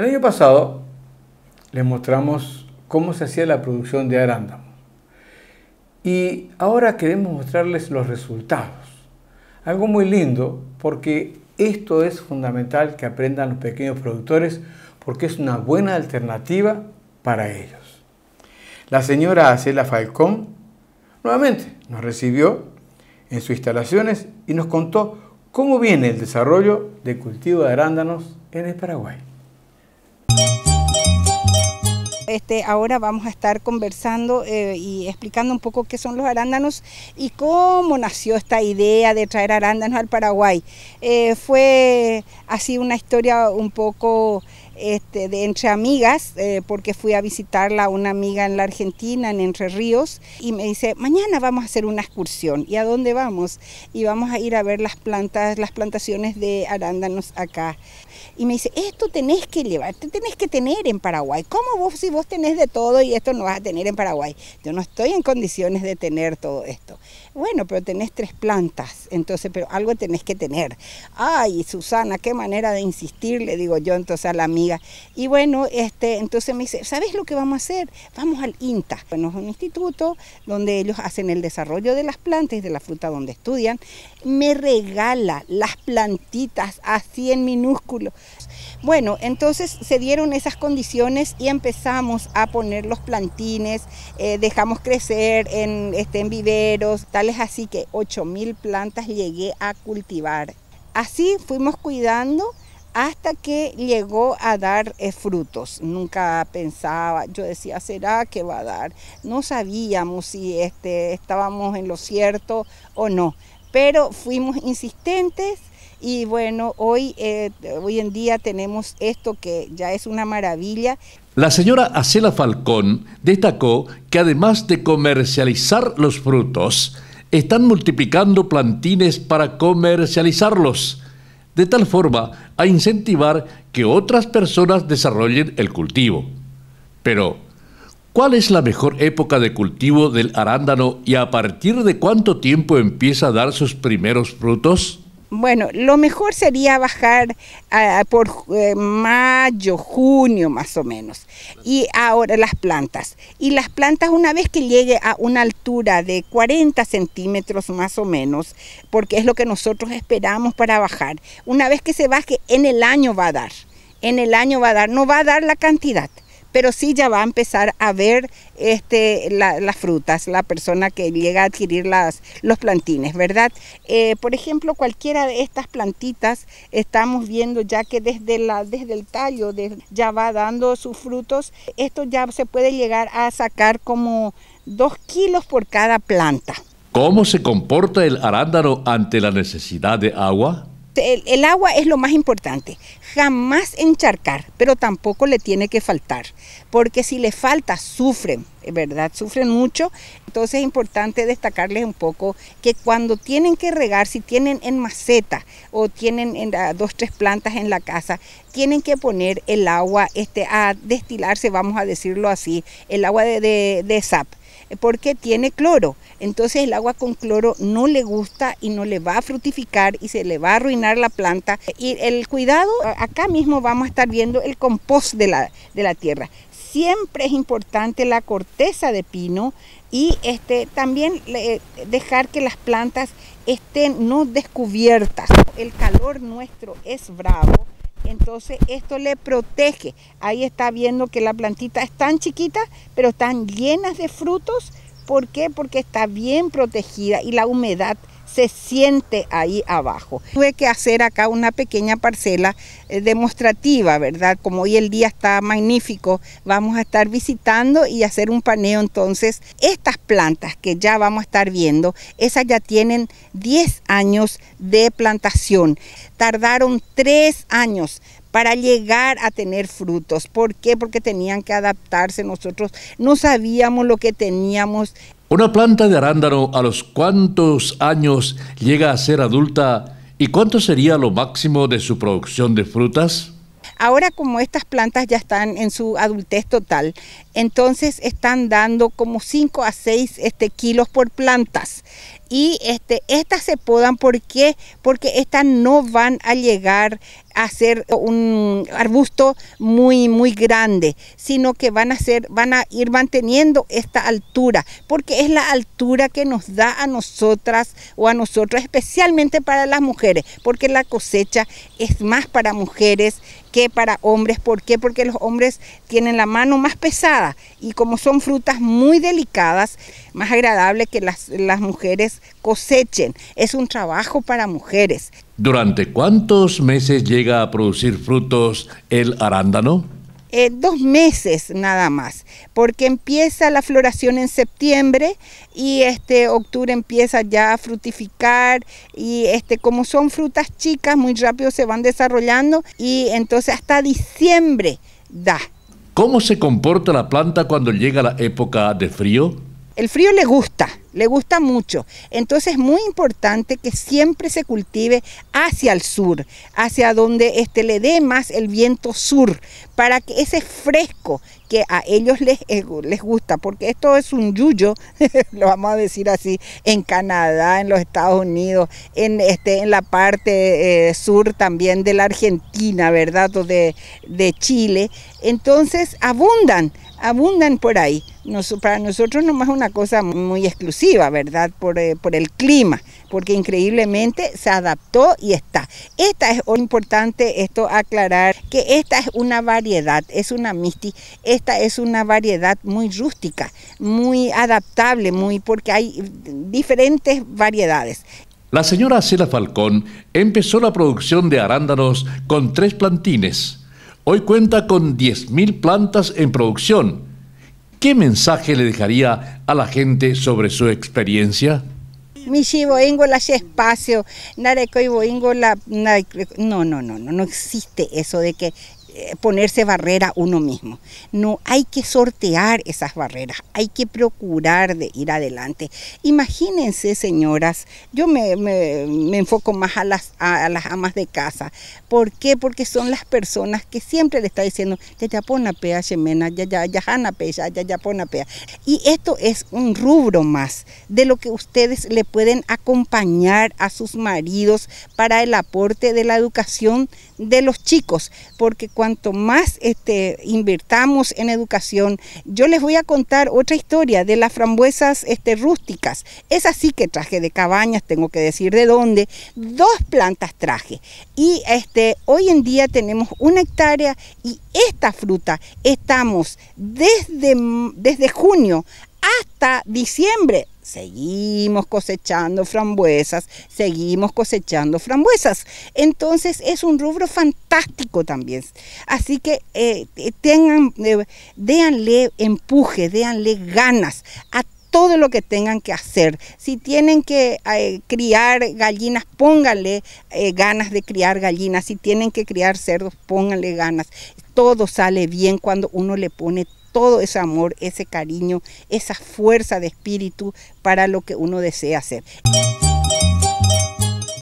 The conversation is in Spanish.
El año pasado les mostramos cómo se hacía la producción de arándanos Y ahora queremos mostrarles los resultados. Algo muy lindo porque esto es fundamental que aprendan los pequeños productores porque es una buena alternativa para ellos. La señora Acela Falcón nuevamente nos recibió en sus instalaciones y nos contó cómo viene el desarrollo de cultivo de arándanos en el Paraguay. Este, ahora vamos a estar conversando eh, y explicando un poco qué son los arándanos y cómo nació esta idea de traer arándanos al Paraguay. Eh, fue así una historia un poco este, de entre amigas, eh, porque fui a visitarla a una amiga en la Argentina, en Entre Ríos, y me dice, mañana vamos a hacer una excursión. ¿Y a dónde vamos? Y vamos a ir a ver las plantas, las plantaciones de arándanos acá. Y me dice, esto tenés que llevar, tenés que tener en Paraguay. ¿Cómo vos si vos tenés de todo y esto no vas a tener en Paraguay? Yo no estoy en condiciones de tener todo esto. Bueno, pero tenés tres plantas, entonces, pero algo tenés que tener. Ay, Susana, qué manera de insistir, le digo yo entonces a la amiga y bueno, este, entonces me dice, ¿sabes lo que vamos a hacer? Vamos al INTA. Bueno, es un instituto donde ellos hacen el desarrollo de las plantas y de la fruta donde estudian. Me regala las plantitas así en minúsculo. Bueno, entonces se dieron esas condiciones y empezamos a poner los plantines, eh, dejamos crecer en, este, en viveros, tales así que 8.000 plantas llegué a cultivar. Así fuimos cuidando hasta que llegó a dar eh, frutos. Nunca pensaba, yo decía, ¿será que va a dar? No sabíamos si este, estábamos en lo cierto o no, pero fuimos insistentes y bueno, hoy, eh, hoy en día tenemos esto que ya es una maravilla. La señora Acela Falcón destacó que además de comercializar los frutos, están multiplicando plantines para comercializarlos. De tal forma, a incentivar que otras personas desarrollen el cultivo. Pero, ¿cuál es la mejor época de cultivo del arándano y a partir de cuánto tiempo empieza a dar sus primeros frutos? Bueno, lo mejor sería bajar por eh, mayo, junio más o menos. Y ahora las plantas. Y las plantas una vez que llegue a una altura de 40 centímetros más o menos, porque es lo que nosotros esperamos para bajar, una vez que se baje en el año va a dar. En el año va a dar, no va a dar la cantidad pero sí ya va a empezar a ver este, las frutas, la persona que llega a adquirir las, los plantines, ¿verdad? Eh, por ejemplo, cualquiera de estas plantitas estamos viendo ya que desde, la, desde el tallo ya va dando sus frutos. Esto ya se puede llegar a sacar como dos kilos por cada planta. ¿Cómo se comporta el arándano ante la necesidad de agua? El, agua es lo más importante. Jamás encharcar, pero tampoco le tiene que faltar, porque si le falta, sufren, ¿verdad? Sufren mucho. Entonces es importante destacarles un poco que cuando tienen que regar, si tienen en maceta o tienen ah, dos, tres plantas en la casa, tienen que poner el agua este, a destilarse, vamos a decirlo así, el agua de SAP porque tiene cloro. Entonces el agua con cloro no le gusta y no le va a frutificar y se le va a arruinar la planta. Y el cuidado, acá mismo vamos a estar viendo el compost de la, de la tierra. Siempre es importante la corteza de pino y este, también dejar que las plantas estén no descubiertas. El calor nuestro es bravo entonces esto le protege. Ahí está viendo que la plantita es tan chiquita, pero están llenas de frutos. ¿Por qué? Porque está bien protegida y la humedad se siente ahí abajo. Tuve que hacer acá una pequeña parcela eh, demostrativa, ¿verdad? Como hoy el día está magnífico, vamos a estar visitando y hacer un paneo entonces. Estas plantas que ya vamos a estar viendo, esas ya tienen 10 años de plantación. Tardaron 3 años para llegar a tener frutos. ¿Por qué? Porque tenían que adaptarse nosotros. No sabíamos lo que teníamos una planta de arándano a los cuántos años llega a ser adulta y cuánto sería lo máximo de su producción de frutas? Ahora como estas plantas ya están en su adultez total, entonces están dando como 5 a 6 este, kilos por plantas y este, estas se podan. ¿Por qué? Porque estas no van a llegar a ser un arbusto muy muy grande, sino que van a ser van a ir manteniendo esta altura, porque es la altura que nos da a nosotras o a nosotros especialmente para las mujeres, porque la cosecha es más para mujeres que para hombres, ¿por qué? Porque los hombres tienen la mano más pesada y como son frutas muy delicadas, más agradable que las, las mujeres cosechen. Es un trabajo para mujeres. ¿Durante cuántos meses llega a producir frutos el arándano? Eh, dos meses nada más, porque empieza la floración en septiembre y este octubre empieza ya a frutificar y este como son frutas chicas muy rápido se van desarrollando y entonces hasta diciembre da. ¿Cómo se comporta la planta cuando llega la época de frío? El frío le gusta, le gusta mucho. Entonces es muy importante que siempre se cultive hacia el sur, hacia donde este, le dé más el viento sur, para que ese fresco que a ellos les, eh, les gusta, porque esto es un yuyo, lo vamos a decir así, en Canadá, en los Estados Unidos, en, este, en la parte eh, sur también de la Argentina, ¿verdad? de Chile. Entonces abundan abundan por ahí. Nos, para nosotros no más una cosa muy exclusiva, ¿verdad? Por, eh, por, el clima, porque increíblemente se adaptó y está. Esta es importante esto aclarar, que esta es una variedad, es una misti, esta es una variedad muy rústica, muy adaptable, muy porque hay diferentes variedades. La señora Cela Falcón empezó la producción de arándanos con tres plantines Hoy cuenta con 10.000 plantas en producción. ¿Qué mensaje le dejaría a la gente sobre su experiencia? no, no, no, no existe eso de que eh, ponerse barrera uno mismo. No, hay que sortear esas barreras, hay que procurar de ir adelante. Imagínense, señoras, yo me, enfoco más a las, a, las amas de casa. ¿Por qué? Porque son las personas que siempre le está diciendo, ya ya a pea, shemena, ya ya ya ya, ya ya ya a pea. Y esto es un rubro más de lo que ustedes le pueden acompañar a sus maridos para el aporte de la educación de los chicos, porque cuanto más este, invirtamos en educación, yo les voy a contar otra historia de las frambuesas este, rústicas. Es así que traje de cabañas, tengo que decir de dónde. Dos plantas traje. Y este, hoy en día tenemos una hectárea y esta fruta estamos desde, desde junio hasta diciembre seguimos cosechando frambuesas, seguimos cosechando frambuesas. Entonces es un rubro fantástico también. Así que eh, eh, tengan, eh, déanle empuje, déanle ganas a todo lo que tengan que hacer. Si tienen que criar gallinas, pónganle ganas de criar gallinas. Si tienen que criar cerdos, pónganle ganas. Todo sale bien cuando uno le pone todo ese amor, ese cariño, esa fuerza de espíritu para lo que uno desea hacer.